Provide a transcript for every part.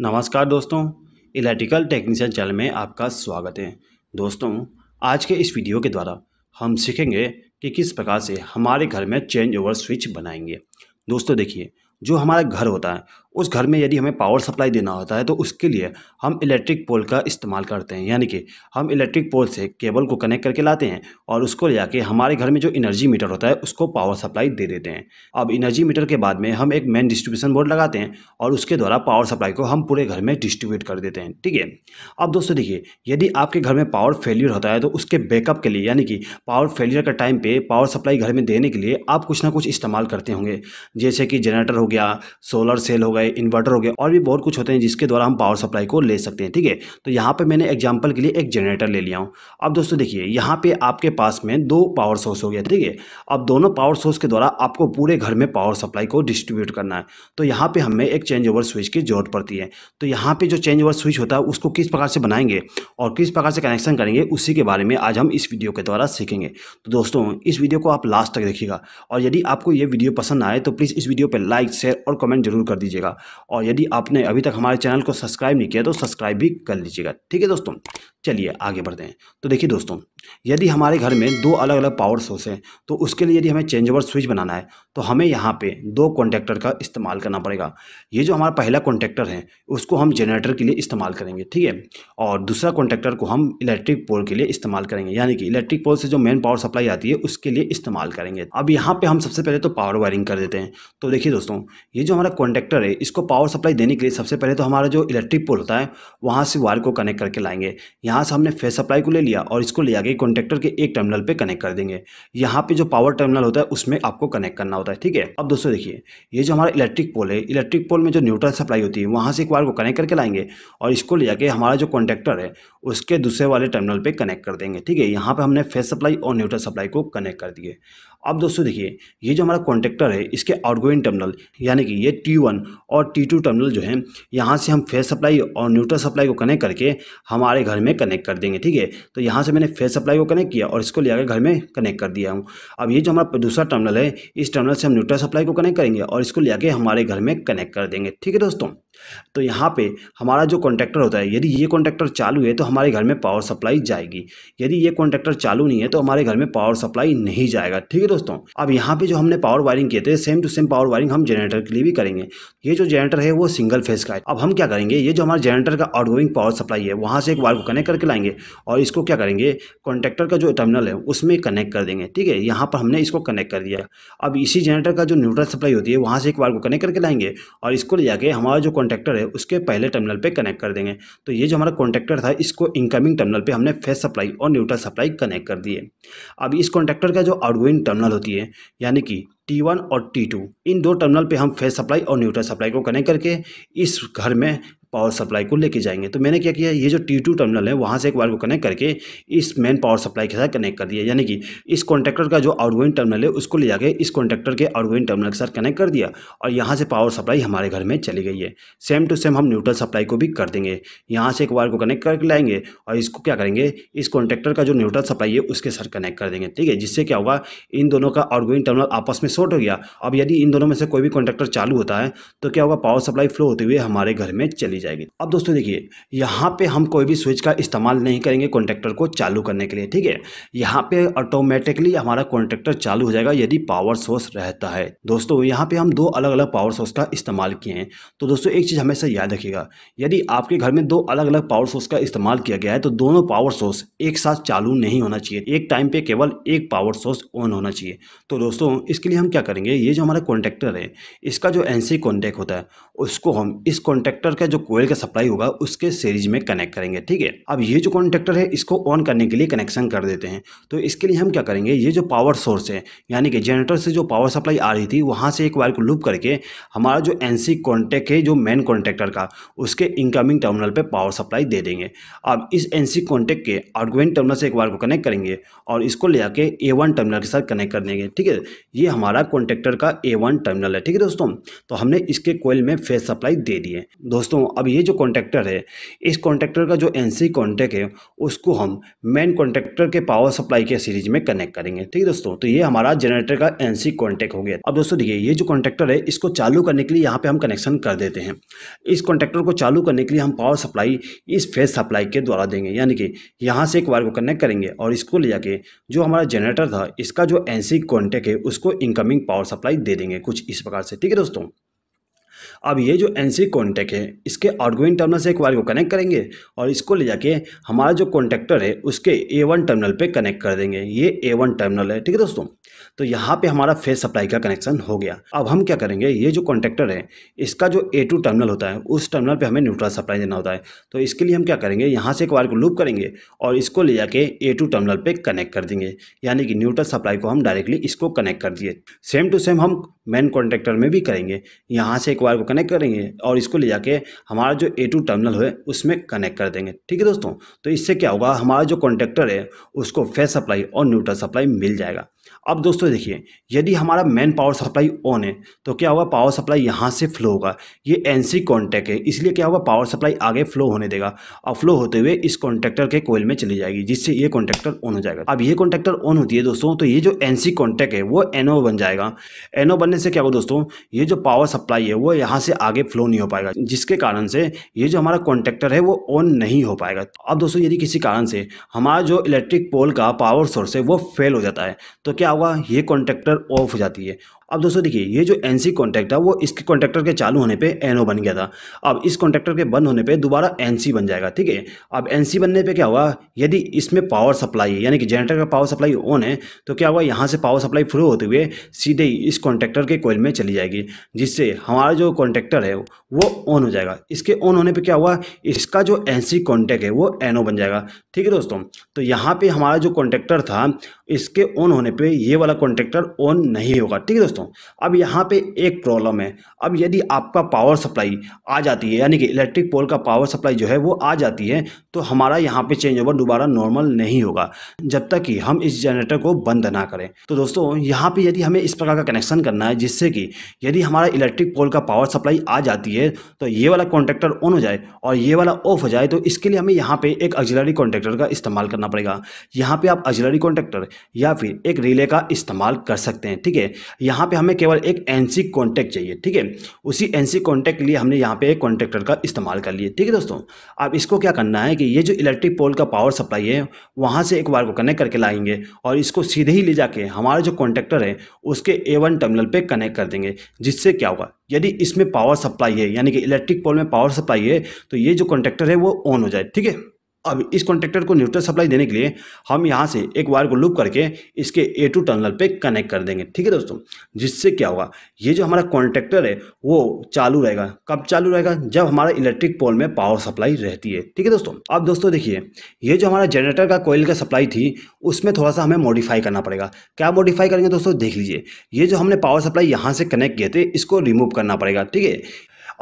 नमस्कार दोस्तों electrical technician channel में आपका स्वागत है दोस्तों आज के इस वीडियो के द्वारा हम सीखेंगे कि किस प्रकार से हमारे घर में चेंज ओवर स्विच बनाएंगे दोस्तों देखिए जो हमारा घर होता है उस घर में यदि हमें पावर सप्लाई देना होता है तो उसके लिए हम इलेक्ट्रिक पोल का इस्तेमाल करते हैं यानी कि हम इलेक्ट्रिक पोल से केबल को कनेक्ट करके लाते हैं और उसको ले जाके हमारे घर में जो एनर्जी मीटर होता है उसको पावर सप्लाई दे देते हैं अब एनर्जी मीटर के बाद में हम एक मेन डिस्ट्रीब्यूशन बोर्ड लगाते हैं और उसके द्वारा पावर सप्लाई को हम पूरे घर में डिस्ट्रीब्यूट कर देते हैं ठीक है अब दोस्तों देखिए यदि आपके घर में पावर फेल्यूर होता है तो उसके बैकअप के लिए यानी कि पावर फेल्यूर का टाइम पर पावर सप्लाई घर में देने के लिए आप कुछ ना कुछ इस्तेमाल करते होंगे जैसे कि जनरेटर हो गया सोलर सेल हो गया गए इन्वर्टर हो गया और भी बहुत कुछ होते हैं जिसके द्वारा हम पावर सप्लाई को ले सकते हैं ठीक है तो यहाँ पर मैंने एग्जाम्पल के लिए एक जनरेटर ले लिया हूँ अब दोस्तों देखिए यहाँ पर आपके पास में दो पावर सोर्स हो गया ठीक है अब दोनों पावर सोर्स के द्वारा आपको पूरे घर में पावर सप्लाई को डिस्ट्रीब्यूट करना है तो यहाँ पर हमें एक चेंज ओवर स्विच की ज़रूरत पड़ती है तो यहाँ पर जो चेंज ओवर स्विच होता है उसको किस प्रकार से बनाएंगे और किस प्रकार से कनेक्शन करेंगे उसी के बारे में आज हम इस वीडियो के द्वारा सीखेंगे तो दोस्तों इस वीडियो को आप लास्ट तक देखिएगा और यदि आपको यह वीडियो पसंद आए तो प्लीज़ इस वीडियो पर लाइक शेयर और कमेंट जरूर कर दीजिएगा जाएगा और यदि आपने अभी तक हमारे चैनल को सब्सक्राइब नहीं किया तो सब्सक्राइब भी कर लीजिएगा ठीक है दोस्तों चलिए आगे बढ़ते हैं तो देखिए दोस्तों यदि हमारे घर में दो अलग अलग पावर सोर्स हैं तो उसके लिए यदि हमें चेंज ओवर स्विच बनाना है तो हमें यहाँ पे दो कॉन्टैक्टर का इस्तेमाल करना पड़ेगा ये जो हमारा पहला कॉन्टैक्टर है उसको हम जनरेटर के लिए इस्तेमाल करेंगे ठीक है और दूसरा कॉन्टैक्टर को हम इलेक्ट्रिक पोल के लिए इस्तेमाल करेंगे यानी कि इलेक्ट्रिक पोल से जो मेन पावर सप्लाई आती है उसके लिए इस्तेमाल करेंगे अब यहाँ पर हम सबसे पहले तो पावर वायरिंग कर देते हैं तो देखिए दोस्तों ये जो हमारा कॉन्टैक्टर है इसको पावर सप्लाई देने के लिए सबसे पहले तो हमारा जो इलेक्ट्रिक पोल होता है वहाँ से वायर को कनेक्ट करके लाएंगे यहाँ से हमने फेस सप्लाई को ले लिया और इसको ले आगे कॉन्टेक्टर के एक टर्मिनल पर कनेक्ट कर देंगे यहाँ पर जो पावर टर्मिनल होता है उसमें आपको कनेक्ट करना होता है ठीक है अब दोस्तों देखिए ये जो हमारा इलेक्ट्रिक पोल है इलेक्ट्रिक पोल में जो न्यूट्रल सप्लाई होती है वहाँ से एक वायर को कनेक्ट करके लाएंगे और इसको ले जाके हमारा जो कॉन्टेक्टर है उसके दूसरे वाले टर्मिनल पर कनेक्ट कर देंगे ठीक है यहाँ पर हमने फेस सप्लाई और न्यूट्रल सप्लाई को कनेक्ट कर दिए अब दोस्तों देखिए ये जो हमारा कॉन्टेक्टर है इसके आउटगोइंग टर्मिनल यानी कि ये टी वन और टी टू टर्मिनल जो है यहाँ से हम फेस सप्लाई और न्यूट्रल सप्लाई को कनेक्ट करके हमारे घर में कनेक्ट कर देंगे ठीक है तो यहाँ से मैंने फेस सप्लाई को कनेक्ट किया और इसको ले आकर घर में कनेक्ट कर दिया हूँ अब ये जो हमारा दूसरा टर्मिनल है इस टर्मिनल से हम न्यूट्रल सप्लाई को कनेक्ट करेंगे और इसको ले हमारे घर में कनेक्ट कर देंगे ठीक है दोस्तों तो यहाँ पे हमारा जो कॉन्ट्रैक्टर होता है यदि ये कॉन्ट्रैक्टर चालू है तो हमारे घर में पावर सप्लाई जाएगी यदि ये कॉन्ट्रैक्टर चालू नहीं है तो हमारे घर में पावर सप्लाई नहीं जाएगा ठीक है दोस्तों अब यहाँ पे जो हमने पावर वायरिंग किए थे same to same power wiring हम जनरेटर के लिए भी करेंगे ये जो जनरेटर है वो सिंगल फेज का है अब हम क्या करेंगे ये जो हमारे जनरेटर का आउटगोइंग पावर सप्लाई है वहाँ से एक वायर को कनेक्ट करके लाएंगे और इसको क्या करेंगे कॉन्ट्रैक्टर का जो टर्मिनल है उसमें कनेक्ट कर देंगे ठीक है यहाँ पर हमने इसको कनेक्ट कर दिया अब इसी जनरेटर का जो न्यूट्रल सप्लाई होती है वहाँ से एक वायर को कनेक्ट करके लाएंगे और इसको ले जाके हमारा जो कॉन्टैक्टर है उसके पहले टर्मिनल पे कनेक्ट कर देंगे तो ये जो हमारा कॉन्टैक्टर था इसको इनकमिंग टर्मिनल पे हमने फेस सप्लाई और न्यूट्रल सप्लाई कनेक्ट कर दिए अब इस कॉन्टैक्टर का जो आउटगोइंग टर्मिनल होती है यानी कि T1 और T2 इन दो टर्मिनल पे हम फेस सप्लाई और न्यूट्रल सप्लाई को कनेक्ट करके इस घर में पावर सप्लाई को लेके जाएंगे तो मैंने क्या किया ये जो टी टू टर्मिनल है वहाँ से एक वायर को कनेक्ट करके इस मेन पावर सप्लाई के साथ कनेक्ट कर दिया यानी कि इस कॉन्ट्रैक्टर का जो आउटगोइंग टर्मिनल है उसको ले जाकर इस कॉन्ट्रैक्टर के आउटगोइंग टर्मिनल के साथ कनेक्ट कर दिया और यहाँ से पावर सप्लाई हमारे घर में चली गई है सेम टू सेम हम न्यूट्रल सप्लाई को भी कर देंगे यहाँ से एक वायर को कनेक्ट करके लाएंगे और इसको क्या करेंगे इस कॉन्ट्रैक्टर का जो न्यूट्रल सप्लाई है उसके साथ कनेक्ट कर देंगे ठीक है जिससे क्या होगा इन दोनों का आउटगोइंग टर्मिनल आपस में शॉर्ट हो गया अब यदि इन दोनों में से कोई भी कॉन्ट्रैक्टर चालू होता है तो क्या होगा पावर सप्लाई फ्लो होते हुए हमारे घर में चली जाएगी अब दोस्तों देखिए यहाँ पे हम कोई भी स्विच का इस्तेमाल नहीं करेंगे कॉन्ट्रेक्टर को चालू करने के लिए ठीक है यहाँ पे ऑटोमेटिकली हमारा कॉन्ट्रेक्टर चालू हो जाएगा यदि पावर सोर्स रहता है दोस्तों यहाँ पे हम दो अलग अलग पावर सोर्स का इस्तेमाल किए हैं तो दोस्तों एक चीज़ हमेशा याद रखिएगा यदि आपके घर में दो अलग अलग पावर सोर्स का इस्तेमाल किया गया है तो दोनों पावर सोर्स एक साथ चालू नहीं होना चाहिए एक टाइम पे केवल एक पावर सोर्स ऑन होना चाहिए तो दोस्तों इसके लिए हम क्या करेंगे ये जो हमारा कॉन्ट्रेक्टर है इसका जो एन सी होता है उसको हम इस कॉन्ट्रेक्टर का जो कोयल का सप्लाई होगा उसके सीरीज में कनेक्ट करेंगे ठीक है अब ये जो कॉन्ट्रेक्टर है इसको ऑन करने के लिए कनेक्शन कर देते हैं तो इसके लिए हम क्या करेंगे ये जो पावर सोर्स है यानी कि जनरेटर से जो पावर सप्लाई आ रही थी वहाँ से एक वायर को लूप करके हमारा जो एन सी है जो मेन कॉन्ट्रेक्टर का उसके इनकमिंग टर्मिनल पर पावर सप्लाई दे देंगे अब इस एन सी के आउटगोइंग टर्मिनल से एक वायर को कनेक्ट करेंगे और इसको ले जाके ए वन टर्मिनल के साथ कनेक्ट कर देंगे ठीक है ये हमारा कॉन्ट्रेक्टर का ए वन टर्मिनल है ठीक है दोस्तों तो हमने इसके कोयल में फेस सप्लाई दे दिए दोस्तों अब अब ये जो कॉन्ट्रैक्टर है इस कॉन्ट्रैक्टर का जो एन सी कॉन्टैक्ट है उसको हम मेन कॉन्ट्रैक्टर के पावर सप्लाई के सीरीज में कनेक्ट करेंगे ठीक है दोस्तों तो ये हमारा जनरेटर का एन सी कॉन्टैक्ट हो गया अब दोस्तों देखिए ये जो कॉन्ट्रैक्टर है इसको चालू करने के लिए यहाँ पर हम कनेक्शन कर देते हैं इस कॉन्ट्रैक्टर को चालू करने के लिए हम पावर सप्लाई इस फेज सप्लाई के द्वारा देंगे यानी कि यहाँ से एक वायर को कनेक्ट करेंगे और इसको ले जाके जो हमारा जनरेटर था इसका जो एन सी कॉन्टैक्ट है उसको इनकमिंग पावर सप्लाई दे देंगे कुछ इस प्रकार से ठीक है दोस्तों अब ये जो एनसी कॉन्टैक्ट है इसके आउटगोइंग टर्मिनल से एक वायर को कनेक्ट करेंगे और इसको ले जाके हमारा जो कॉन्टैक्टर है उसके ए वन टर्मिनल पे कनेक्ट कर देंगे ये ए वन टर्मिनल है ठीक है दोस्तों तो यहाँ पे हमारा फेस सप्लाई का कनेक्शन हो गया अब हम क्या करेंगे ये जो कॉन्टैक्टर है इसका जो ए टू टर्मिनल होता है उस टर्मिनल पर हमें न्यूट्रल सप्लाई देना होता है तो इसके लिए हम क्या करेंगे यहाँ से एक वायर को लूप करेंगे और इसको ले जाके ए टू टर्मिनल पर कनेक्ट कर देंगे यानी कि न्यूट्रल सप्लाई को हम डायरेक्टली इसको कनेक्ट कर दिए सेम टू सेम हम मेन कॉन्टैक्टर में भी करेंगे यहाँ से एक वायर को कनेक्ट करेंगे और इसको ले जाके हमारा जो ए टू टर्मिनल है उसमें कनेक्ट कर देंगे ठीक है दोस्तों तो इससे क्या होगा हमारा जो कॉन्टेक्टर है उसको फेस सप्लाई और न्यूट्रल सप्लाई मिल जाएगा अब दोस्तों देखिए यदि हमारा मेन पावर सप्लाई ऑन है तो क्या होगा पावर सप्लाई यहाँ से फ्लो होगा ये एनसी कॉन्टैक्ट है इसलिए क्या होगा पावर सप्लाई आगे फ्लो होने देगा और फ्लो होते हुए इस कॉन्ट्रेक्टर के कोयल में चली जाएगी जिससे ये कॉन्टैक्टर ऑन हो जाएगा अब ये कॉन्ट्रेक्टर ऑन होती है दोस्तों तो ये जो एनसी कॉन्टैक्ट है वो एनओ बन जाएगा एनओ बनने से क्या होगा दोस्तों ये जो पावर सप्लाई है वो वो यहाँ से आगे फ्लो नहीं हो पाएगा जिसके कारण से ये जो हमारा कॉन्टेक्टर है वो ऑन नहीं हो पाएगा अब दोस्तों यदि किसी कारण से हमारा जो इलेक्ट्रिक पोल का पावर सोर्स है वो फेल हो जाता है तो क्या हुआ ये कॉन्टेक्टर ऑफ हो जाती है अब दोस्तों देखिए ये जो एन सी कॉन्टैक्ट था वो इसके कॉन्ट्रैक्टर के चालू होने पे ओ बन गया था अब इस कॉन्ट्रैक्टर के बंद होने पे दोबारा एन सी बन जाएगा ठीक है अब एन सी बनने पे क्या हुआ यदि इसमें पावर सप्लाई यानी कि जनरेटर का पावर सप्लाई ऑन है तो क्या हुआ यहाँ से पावर सप्लाई फ्लो होते हुए सीधे इस कॉन्ट्रैक्टर के कोयल में चली जाएगी जिससे हमारा जो कॉन्ट्रैक्टर है वो ऑन हो जाएगा इसके ऑन होने पर क्या हुआ इसका जो एन सी कॉन्टैक्ट है वो एन ओ बन जाएगा ठीक है दोस्तों तो यहाँ पर हमारा जो कॉन्ट्रैक्टर था इसके ऑन होने पर ये वाला कॉन्ट्रैक्टर ऑन नहीं होगा ठीक है दोस्तों दोस्तों अब यहाँ पे एक प्रॉब्लम है अब यदि आपका पावर सप्लाई आ जाती है यानी कि इलेक्ट्रिक पोल का पावर सप्लाई जो है वो आ जाती है तो हमारा यहाँ पे चेंज ओवर दोबारा नॉर्मल नहीं होगा जब तक कि हम इस जनरेटर को बंद ना करें तो दोस्तों यहाँ पे यदि हमें इस प्रकार का कनेक्शन करना है जिससे कि यदि हमारा इलेक्ट्रिक पोल का पावर सप्लाई आ जाती है तो ये वाला कॉन्ट्रेक्टर ऑन हो जाए और ये वाला ऑफ हो जाए तो इसके लिए हमें यहाँ पर एक अजलरी कॉन्ट्रेक्टर का इस्तेमाल करना पड़ेगा यहाँ पर आप अजलरी कॉन्ट्रेक्टर या फिर एक रिले का इस्तेमाल कर सकते हैं ठीक है यहाँ यहाँ पे हमें केवल एक एन सी कॉन्टैक्ट चाहिए ठीक है उसी एन सी कॉन्टैक्ट के लिए हमने यहाँ पे एक कॉन्ट्रेक्टर का इस्तेमाल कर लिया ठीक है दोस्तों अब इसको क्या करना है कि ये जो इलेक्ट्रिक पोल का पावर सप्लाई है वहाँ से एक वायर को कनेक्ट करके लाएंगे और इसको सीधे ही ले जाके हमारा जो कॉन्ट्रेक्टर है उसके ए वन टर्मिनल पर कनेक्ट कर देंगे जिससे क्या होगा यदि इसमें पावर सप्लाई है यानी कि इलेक्ट्रिक पोल में पावर सप्लाई है तो ये जो कॉन्ट्रेक्टर है वो ऑन हो जाए ठीक है अब इस कॉन्ट्रेक्टर को न्यूट्रल सप्लाई देने के लिए हम यहाँ से एक वायर को लूप करके इसके ए टू टनल पे कनेक्ट कर देंगे ठीक है दोस्तों जिससे क्या होगा ये जो हमारा कॉन्ट्रेक्टर है वो चालू रहेगा कब चालू रहेगा जब हमारा इलेक्ट्रिक पोल में पावर सप्लाई रहती है ठीक है दोस्तों अब दोस्तों देखिए ये जो हमारा जनरेटर का कोयल का सप्लाई थी उसमें थोड़ा सा हमें मॉडिफाई करना पड़ेगा क्या मॉडिफाई करेंगे दोस्तों देख लीजिए ये जो हमने पावर सप्लाई यहाँ से कनेक्ट किए थे इसको रिमूव करना पड़ेगा ठीक है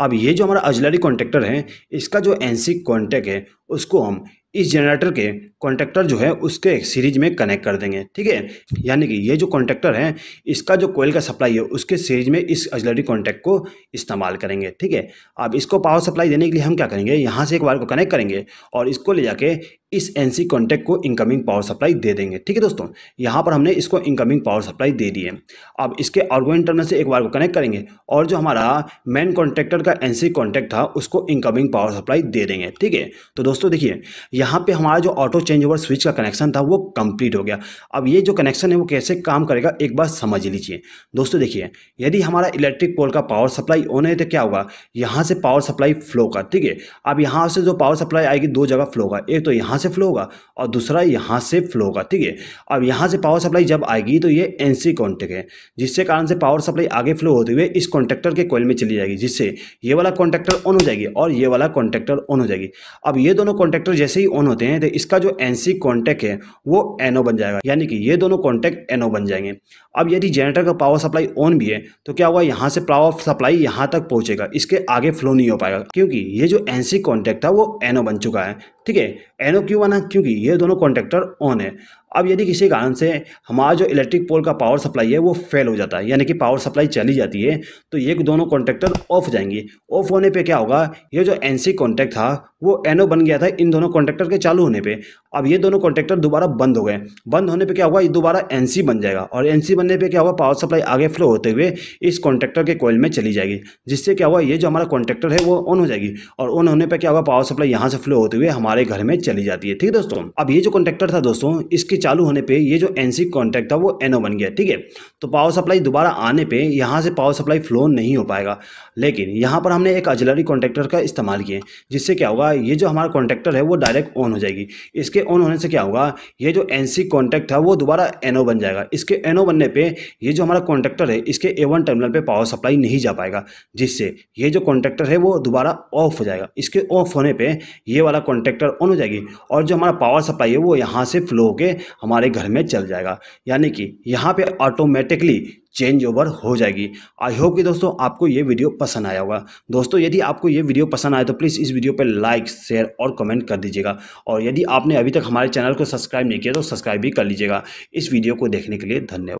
अब ये जो हमारा अजलरी कॉन्टेक्टर है इसका जो एन सी कॉन्टैक्ट है उसको हम इस जनरेटर के कॉन्टेक्टर जो है उसके सीरीज में कनेक्ट कर देंगे ठीक है यानी कि ये जो कॉन्टेक्टर है इसका जो कोयल का सप्लाई है उसके सीरीज में इस अजलरी कॉन्टेक्ट को इस्तेमाल करेंगे ठीक है अब इसको पावर सप्लाई देने के लिए हम क्या करेंगे यहाँ से एक वायर को कनेक्ट करेंगे और इसको ले जाके इस एनसी कॉन्टैक्ट को इनकमिंग पावर सप्लाई दे देंगे ठीक है दोस्तों यहाँ पर हमने इसको इनकमिंग पावर सप्लाई दे दी है अब इसके और टर्मिनल से एक बार को कनेक्ट करेंगे और जो हमारा मेन कॉन्ट्रेक्टर का एनसी कॉन्टैक्ट था उसको इनकमिंग पावर सप्लाई दे देंगे ठीक है तो दोस्तों देखिए यहाँ पर हमारा जो ऑटो चेंज ओवर स्विच का कनेक्शन था वो कंप्लीट हो गया अब ये जो कनेक्शन है वो कैसे काम करेगा एक बार समझ लीजिए दोस्तों देखिए यदि हमारा इलेक्ट्रिक पोल का पावर सप्लाई ऑन है तो क्या होगा यहाँ से पावर सप्लाई फ्लो का ठीक है अब यहाँ से जो पावर सप्लाई आएगी दो जगह फ्लो का एक तो यहाँ से फ्लो होगा और दूसरा यहाँ से फ्लो होगा ठीक है अब यहाँ से पावर सप्लाई जब आएगी तो ये एन सी कॉन्टेक्ट है जिससे कारण से पावर सप्लाई आगे फ्लो होते हुए इस कॉन्ट्रेक्टर के कोयल में चली जाएगी जिससे ये वाला कॉन्ट्रेक्टर ऑन हो जाएगी और ये वाला कॉन्ट्रेक्टर ऑन हो जाएगी अब ये दोनों कॉन्ट्रेक्टर जैसे ही ऑन होते हैं तो इसका जो एन सी है वो एनओ बन जाएगा यानी कि ये दोनों कॉन्टेक्ट एनओ बन जाएंगे अब यदि जनरेटर का पावर सप्लाई ऑन भी है तो क्या होगा यहाँ से पावर सप्लाई यहाँ तक पहुँचेगा इसके आगे फ्लो नहीं हो पाएगा क्योंकि ये जो एन सी कॉन्टैक्ट था वो एनओ बन चुका है ठीक है एनओ क्यों बना क्योंकि ये दोनों कॉन्टैक्टर ऑन है अब यदि किसी कारण से हमारा जो इलेक्ट्रिक पोल का पावर सप्लाई है वो फेल हो जाता है यानी कि पावर सप्लाई चली जाती है तो ये दोनों कॉन्ट्रेक्टर ऑफ जाएंगे ऑफ होने पे क्या होगा ये जो एन सी कॉन्ट्रैक्ट था वो एनओ बन गया था इन दोनों कॉन्ट्रेक्टर के चालू होने पे अब ये दोनों कॉन्ट्रेक्टर दोबारा बंद हो गए बंद होने पर क्या होगा ये दोबारा एन सी बन जाएगा और एन सी बनने पर क्या होगा पावर सप्लाई आगे फ्लो होते हुए इस कॉन्ट्रैक्टर के कोयल में चली जाएगी जिससे क्या होगा ये जो हमारा कॉन्ट्रैक्टर है वो ऑन हो जाएगी और ऑन होने पर क्या होगा पावर सप्लाई यहाँ से फ्लो होते हुए हमारे घर में चली जाती है ठीक है दोस्तों अब ये जो कॉन्ट्रैक्टर था दोस्तों इसकी चालू होने पे ये जो एन सी कॉन्टैक्ट था वो एनओ बन गया ठीक है तो पावर सप्लाई दोबारा आने पे यहाँ से पावर सप्लाई फ्लो नहीं हो पाएगा लेकिन यहाँ पर हमने एक अजलरी कॉन्टैक्टर का इस्तेमाल किए जिससे क्या होगा ये जो हमारा कॉन्ट्रैक्टर है वो डायरेक्ट ऑन हो जाएगी इसके ऑन होने से क्या होगा ये जो एन सी था वो दोबारा एनओ बन जाएगा इसके एन बनने पर ये जो हमारा कॉन्टैक्टर है इसके ए वन टर्मिनल पर पावर सप्लाई नहीं जा पाएगा जिससे ये जो कॉन्ट्रैक्टर है वो दोबारा ऑफ हो जाएगा इसके ऑफ होने पर ये वाला कॉन्ट्रैक्टर ऑन हो जाएगी और जो हमारा पावर सप्लाई है वो यहाँ से फ्लो होकर हमारे घर में चल जाएगा यानी कि यहाँ पे ऑटोमेटिकली चेंज ओवर हो जाएगी आई होप कि दोस्तों आपको ये वीडियो पसंद आया होगा दोस्तों यदि आपको ये वीडियो पसंद आया तो प्लीज़ इस वीडियो पर लाइक शेयर और कमेंट कर दीजिएगा और यदि आपने अभी तक हमारे चैनल को सब्सक्राइब नहीं किया तो सब्सक्राइब भी कर लीजिएगा इस वीडियो को देखने के लिए धन्यवाद